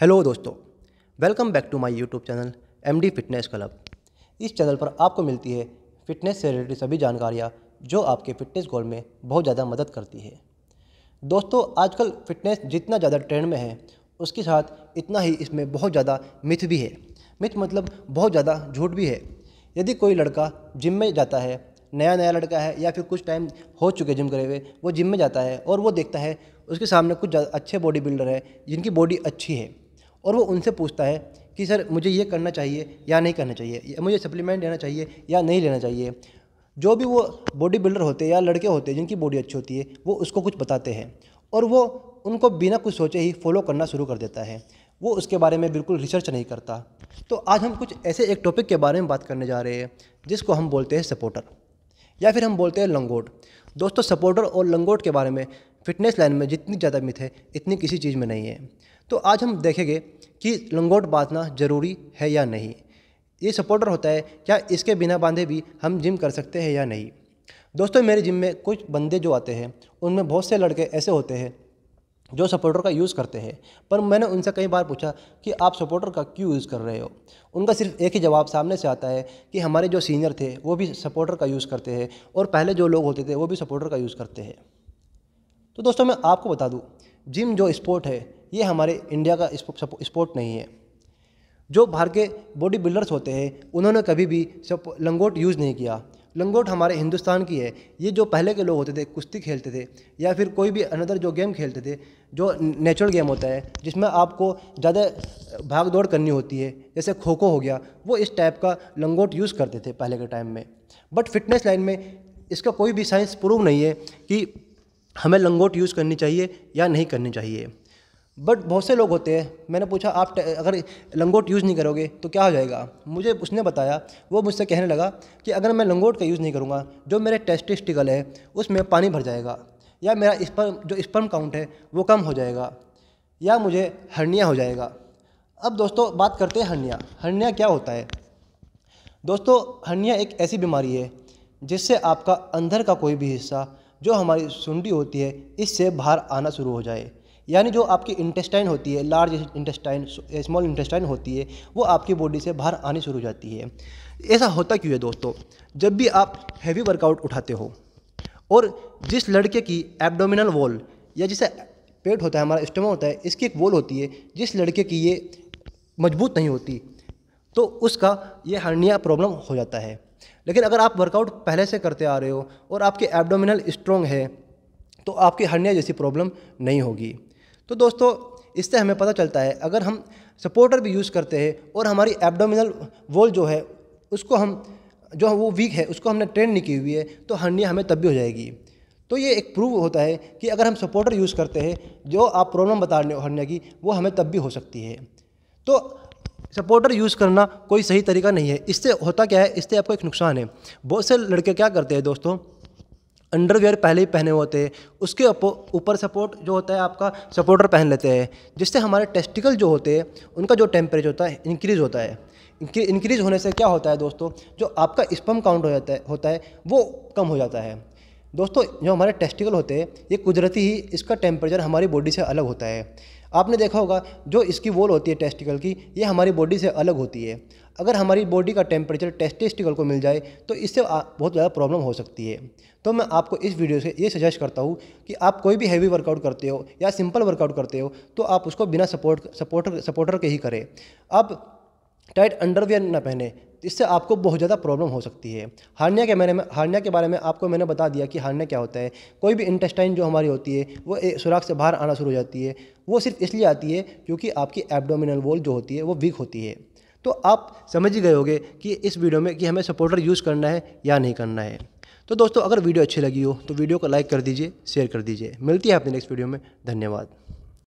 hello दोस्तों welcome back to my YouTube channel MD fitness club इस channel पर आपको मिलती है फिटनेस से रिलेटेड सभी जानकारियाँ जो आपके फिटनेस गोल में बहुत ज़्यादा मदद करती है दोस्तों आजकल फिटनेस जितना ज़्यादा ट्रेंड में है उसके साथ इतना ही इसमें बहुत ज़्यादा मिथ भी है मिथ मतलब बहुत ज़्यादा झूठ भी है यदि कोई लड़का जिम में जाता है नया नया लड़का है या फिर कुछ टाइम हो चुके जिम करे हुए वो जिम में जाता है और वो देखता है उसके सामने कुछ अच्छे बॉडी बिल्डर हैं जिनकी बॉडी अच्छी है और वो उनसे पूछता है कि सर मुझे ये करना चाहिए या नहीं करना चाहिए मुझे सप्लीमेंट लेना चाहिए या नहीं लेना चाहिए जो भी वो बॉडी बिल्डर होते हैं या लड़के होते हैं जिनकी बॉडी अच्छी होती है वो उसको कुछ बताते हैं और वो उनको बिना कुछ सोचे ही फॉलो करना शुरू कर देता है वो उसके बारे में बिल्कुल रिसर्च नहीं करता तो आज हम कुछ ऐसे एक टॉपिक के बारे में बात करने जा रहे हैं जिसको हम बोलते हैं सपोर्टर या फिर हम बोलते हैं लंगोट दोस्तों सपोर्टर और लंगोट के बारे में फिटनेस लाइन में जितनी ज़्यादा मिथ है इतनी किसी चीज़ में नहीं है तो आज हम देखेंगे कि लंगोट बांधना ज़रूरी है या नहीं ये सपोर्टर होता है क्या इसके बिना बांधे भी हम जिम कर सकते हैं या नहीं दोस्तों मेरे जिम में कुछ बंदे जो आते हैं उनमें बहुत से लड़के ऐसे होते हैं जो सपोर्टर का यूज़ करते हैं पर मैंने उनसे कई बार पूछा कि आप सपोर्टर का क्यों यूज़ कर रहे हो उनका सिर्फ एक ही जवाब सामने से आता है कि हमारे जो सीनियर थे वो भी सपोर्टर का यूज़ करते हैं और पहले जो लोग होते थे वो भी सपोर्टर का यूज़ करते हैं तो दोस्तों मैं आपको बता दूँ जिम जो स्पोर्ट है ये हमारे इंडिया का स्पोर्ट नहीं है जो बाहर के बॉडी बिल्डर्स होते हैं उन्होंने कभी भी लंगोट यूज़ नहीं किया लंगोट हमारे हिंदुस्तान की है ये जो पहले के लोग होते थे कुश्ती खेलते थे या फिर कोई भी अनदर जो गेम खेलते थे जो नेचुरल गेम होता है जिसमें आपको ज़्यादा भाग दौड़ करनी होती है जैसे खो खो हो गया वो इस टाइप का लंगोट यूज़ करते थे पहले के टाइम में बट फिटनेस लाइन में इसका कोई भी साइंस प्रूव नहीं है कि हमें लंगोट यूज़ करनी चाहिए या नहीं करनी चाहिए बट बहुत से लोग होते हैं मैंने पूछा आप अगर लंगोट यूज़ नहीं करोगे तो क्या हो जाएगा मुझे उसने बताया वो मुझसे कहने लगा कि अगर मैं लंगोट का यूज़ नहीं करूँगा जो मेरे टेस्टिस्टिकल है उसमें पानी भर जाएगा या मेरा स्पर्म जो स्पर्म काउंट है वो कम हो जाएगा या मुझे हर्निया हो जाएगा अब दोस्तों बात करते हैं हर्निया हर्निया क्या होता है दोस्तों हर्निया एक ऐसी बीमारी है जिससे आपका अंदर का कोई भी हिस्सा जो हमारी सुंडी होती है इससे बाहर आना शुरू हो जाए यानी जो आपकी इंटेस्टाइन होती है लार्ज इंटेस्टाइन स्मॉल इंटेस्टाइन होती है वो आपकी बॉडी से बाहर आनी शुरू हो जाती है ऐसा होता क्यों है दोस्तों जब भी आप हैवी वर्कआउट उठाते हो और जिस लड़के की एब्डोमिनल वॉल या जिसे पेट होता है हमारा स्टमक होता है इसकी एक वॉल होती है जिस लड़के की ये मजबूत नहीं होती तो उसका ये हर्निया प्रॉब्लम हो जाता है लेकिन अगर आप वर्कआउट पहले से करते आ रहे हो और आपके एब्डोमिनल स्ट्रॉन्ग है तो आपकी हर्निया जैसी प्रॉब्लम नहीं होगी तो दोस्तों इससे हमें पता चलता है अगर हम सपोर्टर भी यूज़ करते हैं और हमारी एब्डोमिनल वॉल जो है उसको हम जो वो वीक है उसको हमने ट्रेंड नहीं की हुई है तो हर्निया हमें तब भी हो जाएगी तो ये एक प्रूव होता है कि अगर हम सपोर्टर यूज़ करते हैं जो आप प्रॉब्लम बता रहे हो हर्निया की वो हमें तब भी हो सकती है तो सपोर्टर यूज़ करना कोई सही तरीका नहीं है इससे होता क्या है इससे आपको एक नुकसान है बहुत से लड़के क्या करते हैं दोस्तों अंडरवेयर पहले ही पहने होते हैं उसके ऊपर सपोर्ट जो होता है आपका सपोर्टर पहन लेते हैं जिससे हमारे टेस्टिकल जो होते हैं उनका जो टेम्परेचर होता है इंक्रीज़ होता है इंक्रीज़ होने से क्या होता है दोस्तों जो आपका स्पम काउंट हो जाता है होता है वो कम हो जाता है दोस्तों जो हमारे टेस्टिकल होते हैं ये कुदरती ही इसका टेम्परेचर हमारी बॉडी से अलग होता है आपने देखा होगा जो इसकी वॉल होती है टेस्टिकल की ये हमारी बॉडी से अलग होती है अगर हमारी बॉडी का टेम्परेचर टेस्टिस्टिकल को मिल जाए तो इससे बहुत ज़्यादा प्रॉब्लम हो सकती है तो मैं आपको इस वीडियो से ये सजेस्ट करता हूँ कि आप कोई भी हैवी वर्कआउट करते हो या सिंपल वर्कआउट करते हो तो आप उसको बिना सपोर्ट सपोर्टर सपोर्टर के ही करें आप टाइट अंडरवियर ना पहने इससे आपको बहुत ज़्यादा प्रॉब्लम हो सकती है हार्निया के बारे में हार्निया के बारे में आपको मैंने बता दिया कि हार्निया क्या होता है कोई भी इंटेस्टाइन जो हमारी होती है वो सुराख से बाहर आना शुरू हो जाती है वो सिर्फ इसलिए आती है क्योंकि आपकी एबडोमिनल वॉल जो होती है वो वीक होती है तो आप समझ ही गए होगे कि इस वीडियो में कि हमें सपोर्टर यूज़ करना है या नहीं करना है तो दोस्तों अगर वीडियो अच्छी लगी हो तो वीडियो को लाइक कर दीजिए शेयर कर दीजिए मिलती है आपने नेक्स्ट वीडियो में धन्यवाद